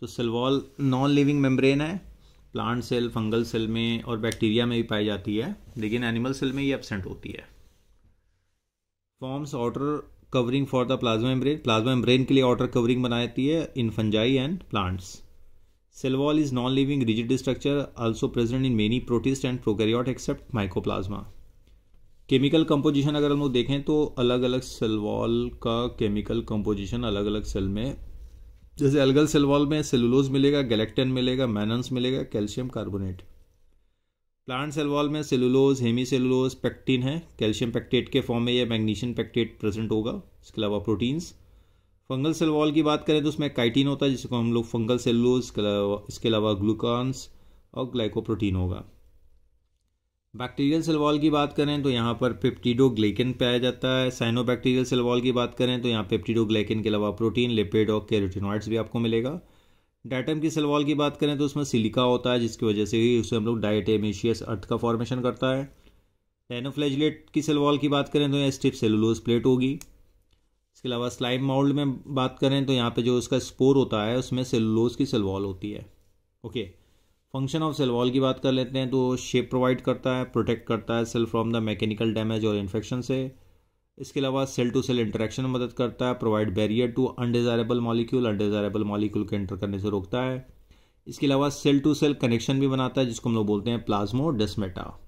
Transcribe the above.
तो cell wall non living membrane है plant cell fungal cell में और बैक्टीरिया में भी पाई जाती है लेकिन एनिमल सेल में ये एबसेंट होती है forms outer covering for the plasma membrane plasma membrane के लिए ऑटर कवरिंग बनाती है in fungi and plants cell is non living rigid structure also present in many protist and prokaryote except except chemical composition अगर हम लोग देखें तो अलग अलग सेलवॉल का केमिकल कंपोजिशन अलग अलग सेल में जैसे अलगल सेलवॉल में सेलुलोज मिलेगा गैलेक्टिन मिलेगा मैनन्स मिलेगा कैल्शियम कार्बोनेट प्लांट सेलवॉल में सेलुलोज हेमी सेलुलोज पैक्टिन है कैल्शियम पैक्टेट के फॉर्म में या मैग्नीशियम पैक्टेट प्रेजेंट होगा इसके अलावा प्रोटीन्स फंगल सेलवॉल की बात करें तो उसमें काइटिन होता है जिसको हम लोग फंगल सेलुलोज इसके अलावा ग्लूकॉन्स और ग्लाइकोप्रोटीन होगा बैक्टीरियल सेलवॉल की बात करें तो यहाँ पर पिप्टिडोग्लेकिन पाया जाता है साइनो बैक्टीरियल सेल की बात करें तो यहाँ पिप्टिडोग्लेकिन के अलावा प्रोटीन लिपिड और कैरोटिनॉइड्स भी आपको मिलेगा डाइटम की सेलवॉल की बात करें तो उसमें सिलिका होता है जिसकी वजह से ही उसे हम लोग डायटेमिशियस अर्थ का फॉर्मेशन करता है टेनोफ्लेजलेट की सेलवॉल की बात करें तो यहाँ स्टिप सेलुलोज प्लेट होगी इसके अलावा स्लाइम माउल्ड में बात करें तो यहाँ पे जो उसका स्पोर होता है उसमें सेलुलोज की सेलवॉल होती है okay okay. Function of cell wall की बात कर लेते हैं तो शेप प्रोवाइड करता है प्रोटेक्ट करता है cell from the mechanical damage और इन्फेक्शन से इसके अलावा सेल टू सेल इंटरेक्शन में मदद करता है provide barrier to undesirable molecule undesirable molecule को एंटर करने से रोकता है इसके अलावा सेल टू सेल कनेक्शन भी बनाता है जिसको हम लोग बोलते हैं प्लाज्मो डिसमेटा